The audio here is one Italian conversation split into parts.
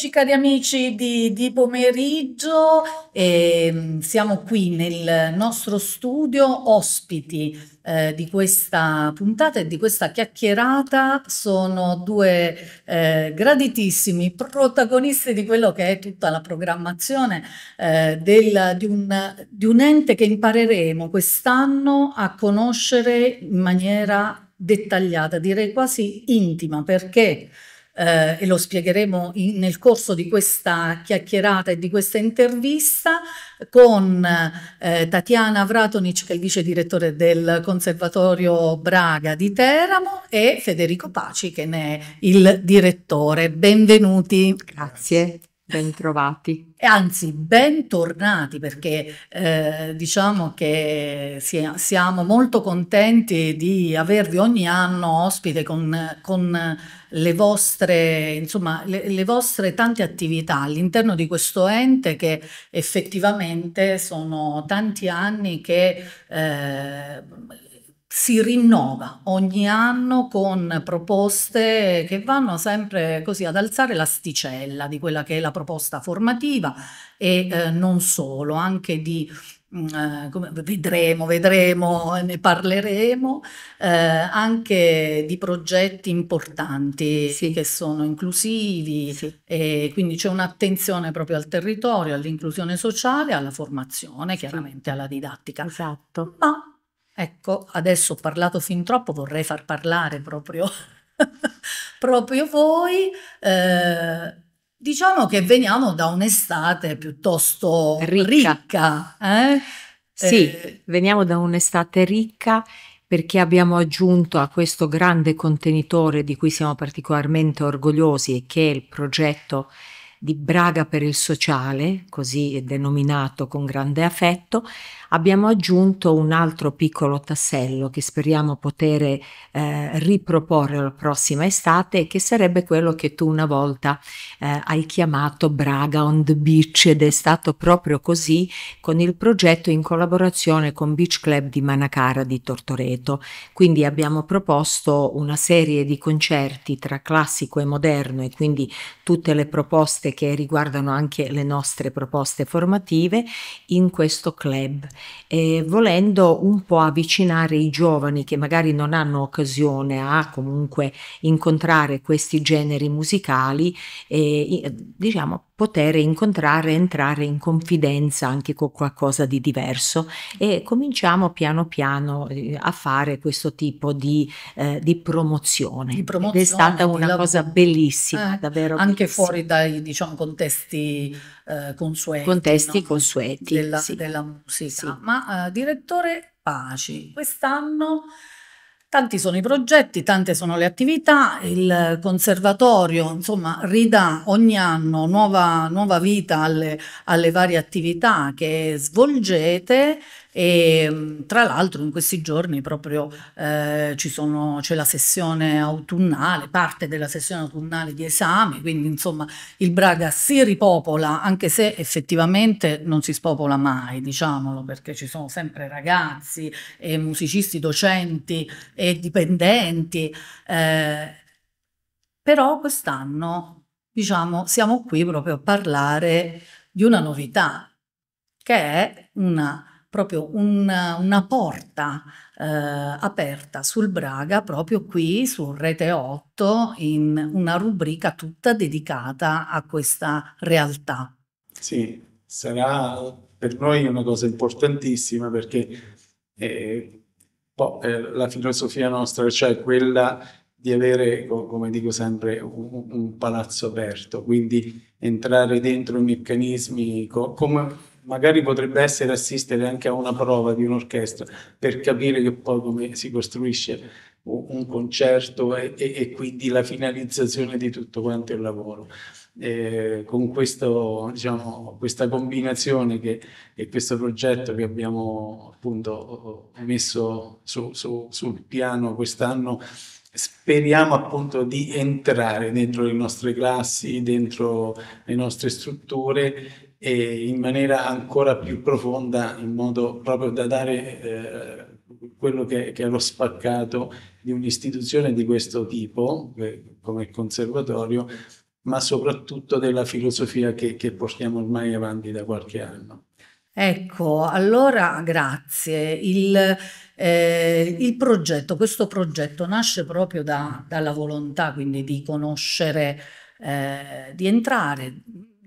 Rieccoci cari amici di, di pomeriggio, eh, siamo qui nel nostro studio ospiti eh, di questa puntata e di questa chiacchierata sono due eh, graditissimi protagonisti di quello che è tutta la programmazione eh, del, di, un, di un ente che impareremo quest'anno a conoscere in maniera dettagliata, direi quasi intima perché eh, e lo spiegheremo in, nel corso di questa chiacchierata e di questa intervista con eh, Tatiana Vratonic che è il vice direttore del Conservatorio Braga di Teramo e Federico Paci che ne è il direttore. Benvenuti. Grazie. Bentrovati. Anzi, bentornati perché eh, diciamo che si, siamo molto contenti di avervi ogni anno ospite con, con le, vostre, insomma, le, le vostre tante attività all'interno di questo ente che effettivamente sono tanti anni che eh, si rinnova ogni anno con proposte che vanno sempre così ad alzare l'asticella di quella che è la proposta formativa e eh, non solo, anche di mm, eh, come, vedremo, vedremo, eh, ne parleremo, eh, anche di progetti importanti sì. che sono inclusivi sì. e quindi c'è un'attenzione proprio al territorio, all'inclusione sociale, alla formazione, chiaramente alla didattica. Esatto. Ma Ecco, adesso ho parlato fin troppo, vorrei far parlare proprio, proprio voi. Eh, diciamo che veniamo da un'estate piuttosto ricca. ricca eh? Sì, eh, veniamo da un'estate ricca perché abbiamo aggiunto a questo grande contenitore di cui siamo particolarmente orgogliosi, e che è il progetto di Braga per il sociale, così denominato con grande affetto, abbiamo aggiunto un altro piccolo tassello che speriamo poter eh, riproporre la prossima estate, che sarebbe quello che tu una volta eh, hai chiamato Braga on the Beach ed è stato proprio così con il progetto in collaborazione con Beach Club di Manacara di Tortoreto. Quindi abbiamo proposto una serie di concerti tra classico e moderno e quindi tutte le proposte proposte che riguardano anche le nostre proposte formative in questo club, eh, volendo un po' avvicinare i giovani che magari non hanno occasione a comunque incontrare questi generi musicali, eh, diciamo poter incontrare, entrare in confidenza anche con qualcosa di diverso e cominciamo piano piano eh, a fare questo tipo di, eh, di promozione. Di promozione. Ed è stata una cosa bellissima, eh, davvero. Anche bellissima. fuori dai diciamo, contesti eh, consueti. Contesti no? consueti. Della, sì. della musica. Sì. Ma eh, direttore Paci, quest'anno... Tanti sono i progetti, tante sono le attività, il conservatorio insomma ridà ogni anno nuova, nuova vita alle, alle varie attività che svolgete e ehm, tra l'altro in questi giorni proprio eh, sono, c'è la sessione autunnale, parte della sessione autunnale di esami, quindi insomma il Braga si ripopola anche se effettivamente non si spopola mai, diciamolo, perché ci sono sempre ragazzi e musicisti, docenti e dipendenti. Eh, però quest'anno diciamo, siamo qui proprio a parlare di una novità, che è una proprio una, una porta eh, aperta sul Braga, proprio qui su Rete 8, in una rubrica tutta dedicata a questa realtà. Sì, sarà per noi una cosa importantissima perché eh, eh la filosofia nostra, cioè quella di avere, come dico sempre, un, un palazzo aperto, quindi entrare dentro i meccanismi, co come magari potrebbe essere assistere anche a una prova di un'orchestra per capire che poi come si costruisce un concerto e, e, e quindi la finalizzazione di tutto quanto il lavoro. Eh, con questo, diciamo, questa combinazione che, e questo progetto che abbiamo appunto messo su, su, sul piano quest'anno, speriamo appunto di entrare dentro le nostre classi, dentro le nostre strutture e in maniera ancora più profonda, in modo proprio da dare eh, quello che, che, è lo spaccato di un'istituzione di questo tipo, eh, come il conservatorio, ma soprattutto della filosofia che, che portiamo ormai avanti da qualche anno. Ecco, allora grazie. Il, eh, il progetto, questo progetto nasce proprio da, dalla volontà quindi di conoscere, eh, di entrare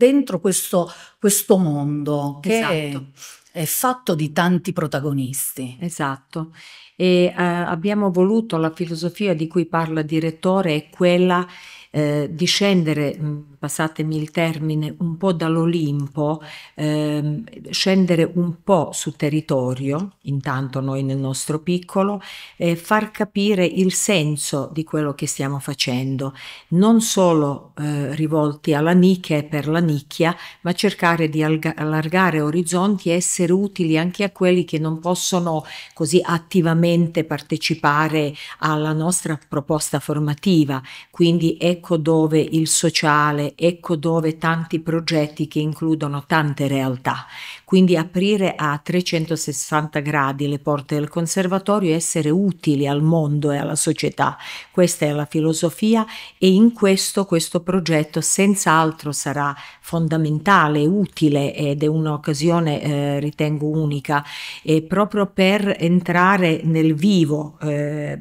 dentro questo, questo mondo che esatto. è, è, fatto di tanti protagonisti. Esatto. E eh, abbiamo voluto, la filosofia di cui parla il direttore è quella eh, discendere, mm, passatemi il termine, un po' dall'Olimpo, eh, scendere un po' su territorio, intanto noi nel nostro piccolo, eh, far capire il senso di quello che stiamo facendo, non solo eh, rivolti alla nicchia e per la nicchia, ma cercare di allargare orizzonti e essere utili anche a quelli che non possono così attivamente partecipare alla nostra proposta formativa. Quindi è ecco dove il sociale, ecco dove tanti progetti che includono tante realtà. Quindi aprire a 360 gradi le porte del conservatorio e essere utili al mondo e alla società. Questa è la filosofia e in questo questo progetto senz'altro sarà fondamentale, utile ed è un'occasione eh, ritengo unica e proprio per entrare nel vivo eh,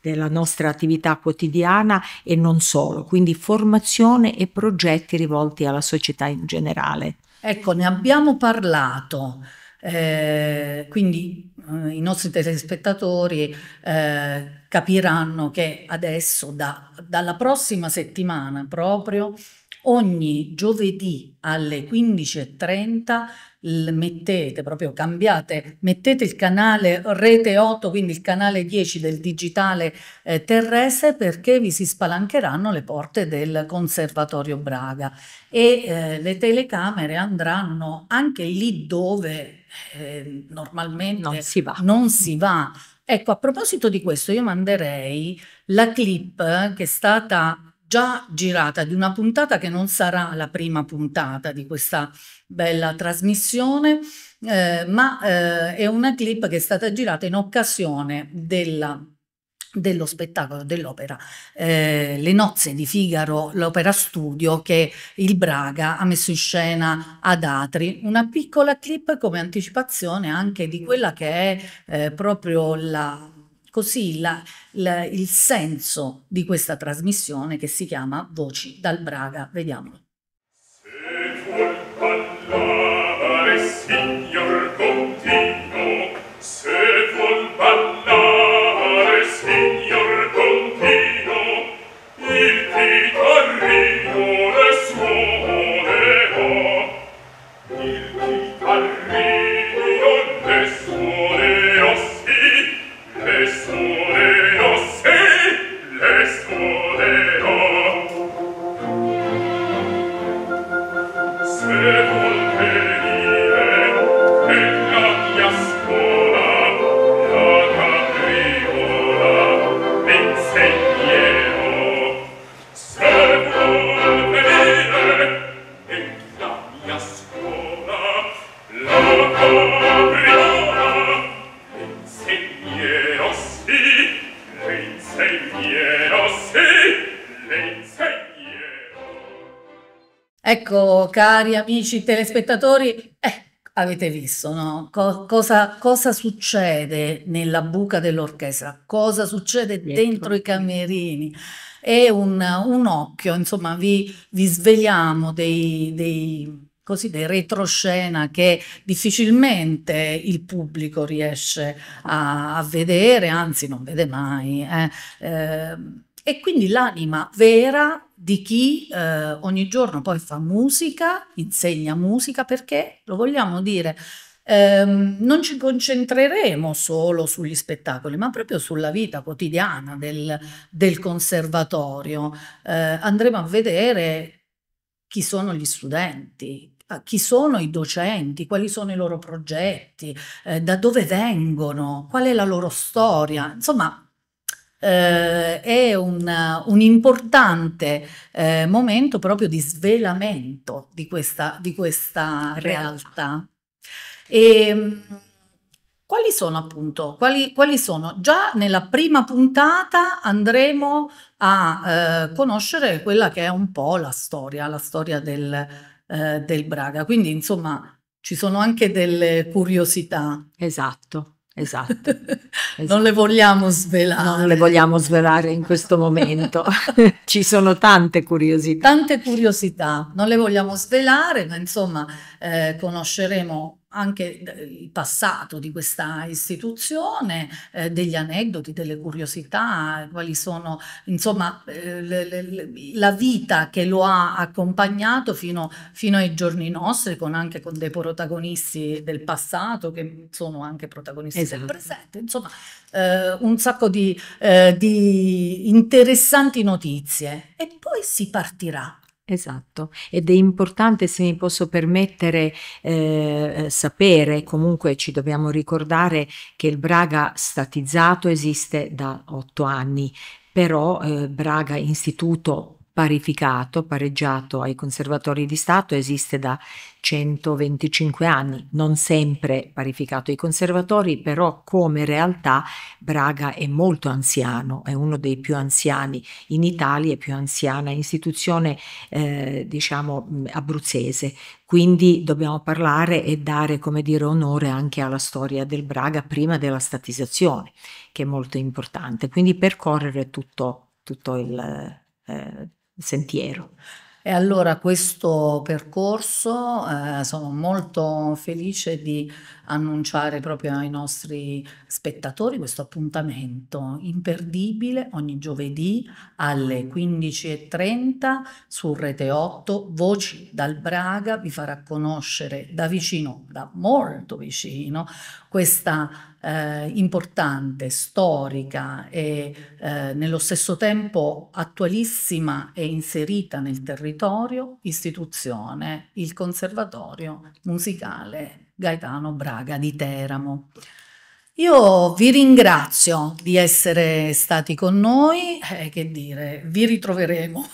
della nostra attività quotidiana e non solo, quindi formazione e progetti rivolti alla società in generale. Ecco, ne abbiamo parlato. Eh, quindi eh, i nostri telespettatori eh, capiranno che adesso, da, dalla prossima settimana proprio, Ogni giovedì alle 15.30 mettete proprio cambiate, mettete il canale rete 8, quindi il canale 10 del digitale eh, terrestre perché vi si spalancheranno le porte del Conservatorio Braga e eh, le telecamere andranno anche lì dove eh, normalmente non si va. Non si va. Ecco, a proposito di questo, io manderei la clip che è stata già girata di una puntata che non sarà la prima puntata di questa bella trasmissione, eh, ma eh, è una clip che è stata girata in occasione della dello spettacolo dell'opera eh, Le nozze di Figaro, l'opera studio che il Braga ha messo in scena ad Atri, una piccola clip come anticipazione anche di quella che è eh, proprio la così la, la, il senso di questa trasmissione che si chiama Voci dal Braga. Vediamolo. Se cari amici telespettatori, eh, avete visto no? Co- cosa, cosa, succede nella buca dell'orchestra, cosa succede dentro, dentro i camerini. È un, un occhio, insomma, vi, vi svegliamo dei, dei così dei retroscena che difficilmente il pubblico riesce a, a vedere, anzi non vede mai. Eh. Eh, e quindi l'anima vera di chi eh, ogni giorno poi fa musica, insegna musica, perché lo vogliamo dire, ehm, non ci concentreremo solo sugli spettacoli, ma proprio sulla vita quotidiana del, del conservatorio. Eh, andremo a vedere chi sono gli studenti, chi sono i docenti, quali sono i loro progetti, eh, da dove vengono, qual è la loro storia. Insomma, eh, è un, un importante eh, momento proprio di svelamento di questa, di questa realtà. E, ehm, quali sono appunto, quali, quali, sono? Già nella prima puntata andremo a eh, conoscere quella che è un po' la storia, la storia del, eh, del Braga. Quindi insomma ci sono anche delle curiosità. Esatto. Esatto, esatto. Non le esatto. vogliamo svelare. non le vogliamo svelare in questo momento. Ci sono tante curiosità. Tante curiosità, non le vogliamo svelare, ma insomma eh, conosceremo anche il passato di questa istituzione, eh, degli aneddoti, delle curiosità, quali sono insomma eh, le, le, la vita che lo ha accompagnato fino, fino, ai giorni nostri, con anche con dei protagonisti del passato che sono anche protagonisti esatto. del presente, insomma eh, un sacco di, eh, di interessanti notizie e poi si partirà. Esatto, ed è importante, se mi posso permettere, eh, eh, sapere, comunque ci dobbiamo ricordare che il Braga statizzato esiste da otto anni, però eh, Braga Istituto parificato, pareggiato ai conservatori di Stato, esiste da 125 anni, non sempre parificato ai conservatori, però come realtà Braga è molto anziano, è uno dei più anziani in Italia, è più anziana istituzione eh, diciamo mm, abruzzese, quindi dobbiamo parlare e dare come dire onore anche alla storia del Braga prima della statizzazione, che è molto importante, quindi percorrere tutto, tutto il... Eh, sentiero. E allora questo percorso eh, sono molto felice di annunciare proprio ai nostri spettatori questo appuntamento imperdibile ogni giovedì alle 15.30 su Rete 8 Voci dal Braga vi farà conoscere da vicino, da molto vicino, questa eh, importante, storica e eh, nello stesso tempo attualissima e inserita nel territorio istituzione, il Conservatorio Musicale Gaetano Braga di Teramo. Io vi ringrazio di essere stati con noi e eh, che dire, vi ritroveremo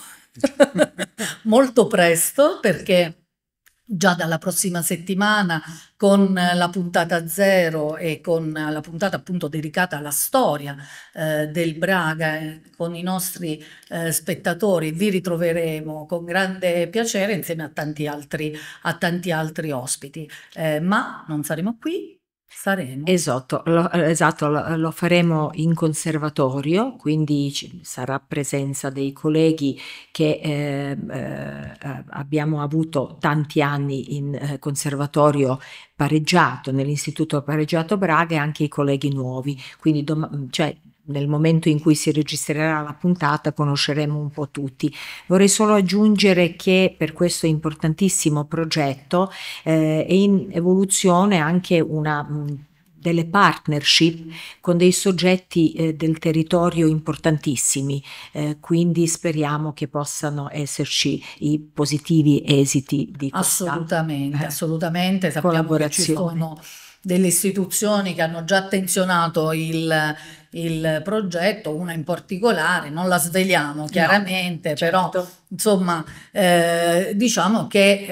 molto presto perché già dalla prossima settimana con la puntata zero e con la puntata appunto dedicata alla storia eh, del Braga eh, con i nostri eh, spettatori vi ritroveremo con grande piacere insieme a tanti altri, a tanti altri ospiti eh, ma non saremo qui Saremo. Esatto, lo, esatto lo, lo, faremo in conservatorio, quindi ci sarà presenza dei colleghi che ehm, eh, eh, abbiamo avuto tanti anni in eh, conservatorio pareggiato, nell'istituto pareggiato Braga e anche i colleghi nuovi, quindi dom- cioè, nel momento in cui si registrerà la puntata conosceremo un po' tutti. Vorrei solo aggiungere che per questo importantissimo progetto eh, è in evoluzione anche una... Mm, delle partnership con dei soggetti eh, del territorio importantissimi, eh, quindi speriamo che possano esserci i positivi esiti di questa assolutamente, eh, assolutamente. Sappiamo che ci sono delle istituzioni che hanno già attenzionato il il progetto, una in particolare, non la sveliamo chiaramente, no, certo. però insomma eh, diciamo che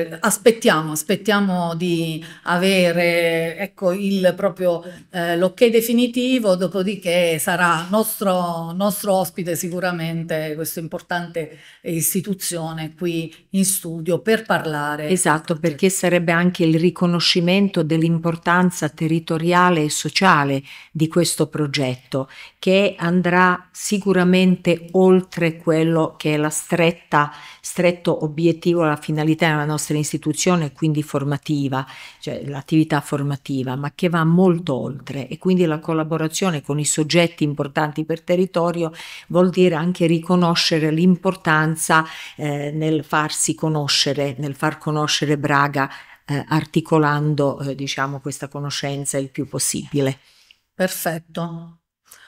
eh, aspettiamo, aspettiamo di avere ecco, il proprio eh, l'ok definitivo, dopodiché sarà nostro, nostro ospite sicuramente questa importante istituzione qui in studio per parlare. Esatto, perché sarebbe anche il riconoscimento dell'importanza territoriale e sociale di questo progetto concetto che andrà sicuramente oltre quello che è la stretta, stretto obiettivo, la finalità della nostra istituzione, quindi formativa, cioè l'attività formativa, ma che va molto oltre e quindi la collaborazione con i soggetti importanti per territorio vuol dire anche riconoscere l'importanza eh, nel farsi conoscere, nel far conoscere Braga eh, articolando eh, diciamo, questa conoscenza il più possibile. Perfetto.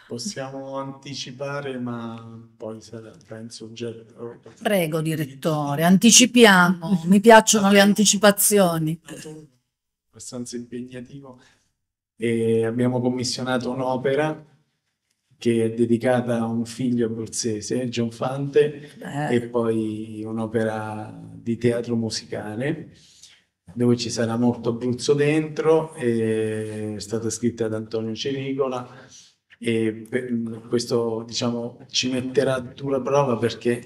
Possiamo anticipare, ma poi sarà, penso già... Oh, Prego, direttore, anticipiamo. Mi piacciono le anticipazioni. Abbastanza impegnativo. E abbiamo commissionato un'opera che è dedicata a un figlio abruzzese, John Fante, eh. e poi un'opera di teatro musicale dove ci sarà molto Abruzzo dentro, è stata scritta da Antonio Cericola e questo diciamo, ci metterà a dura prova perché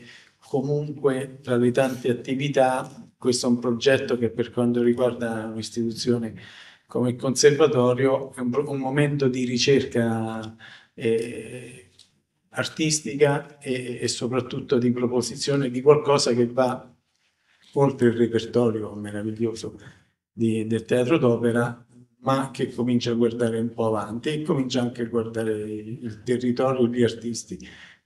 comunque tra le tante attività questo è un progetto che per quanto riguarda un'istituzione come il conservatorio è un, un momento di ricerca eh, artistica e, e soprattutto di proposizione di qualcosa che va oltre il repertorio meraviglioso di, del teatro d'opera, ma che comincia a guardare un po' avanti e comincia anche a guardare il territorio di artisti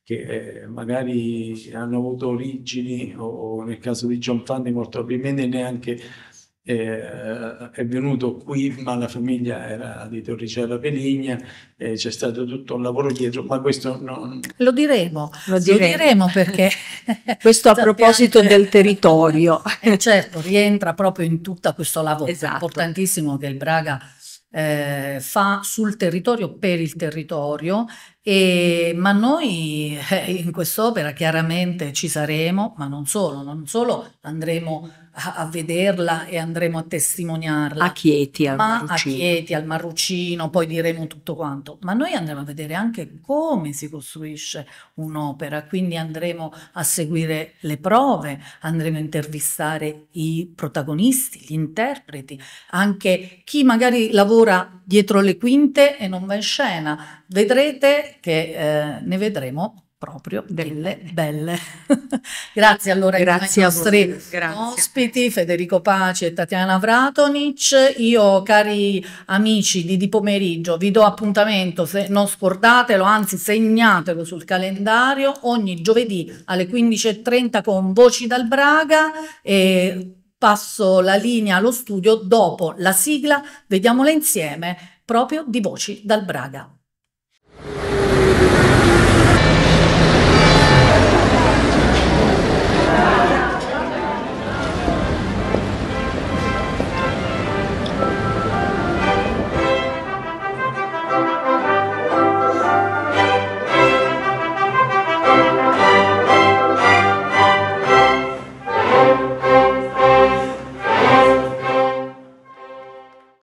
che eh, magari hanno avuto origini o, o, nel caso di John Fanny molto probabilmente neanche eh, è venuto qui, ma la famiglia era di Torricella Peligna, eh, c'è stato tutto un lavoro dietro, ma questo non... Lo diremo, lo diremo, lo diremo perché... questo a proposito del territorio. Eh, certo, rientra proprio in tutto questo lavoro esatto. importantissimo che il Braga eh, fa sul territorio, per il territorio, e, ma noi eh, in quest'opera chiaramente ci saremo, ma non solo, non solo andremo a, a, vederla e andremo a testimoniarla. A Chieti, al Ma Marrucino. A Chieti, al Marrucino, poi diremo tutto quanto. Ma noi andremo a vedere anche come si costruisce un'opera, quindi andremo a seguire le prove, andremo a intervistare i protagonisti, gli interpreti, anche chi magari lavora dietro le quinte e non va in scena. Vedrete che eh, ne vedremo proprio delle, delle belle. grazie allora grazie ai nostri ospiti Federico Paci e Tatiana Vratonic. Io cari amici di di pomeriggio vi do appuntamento, se non scordatelo, anzi segnatelo sul calendario ogni giovedì alle 15.30 con Voci dal Braga e passo la linea allo studio dopo la sigla, vediamola insieme proprio di Voci dal Braga.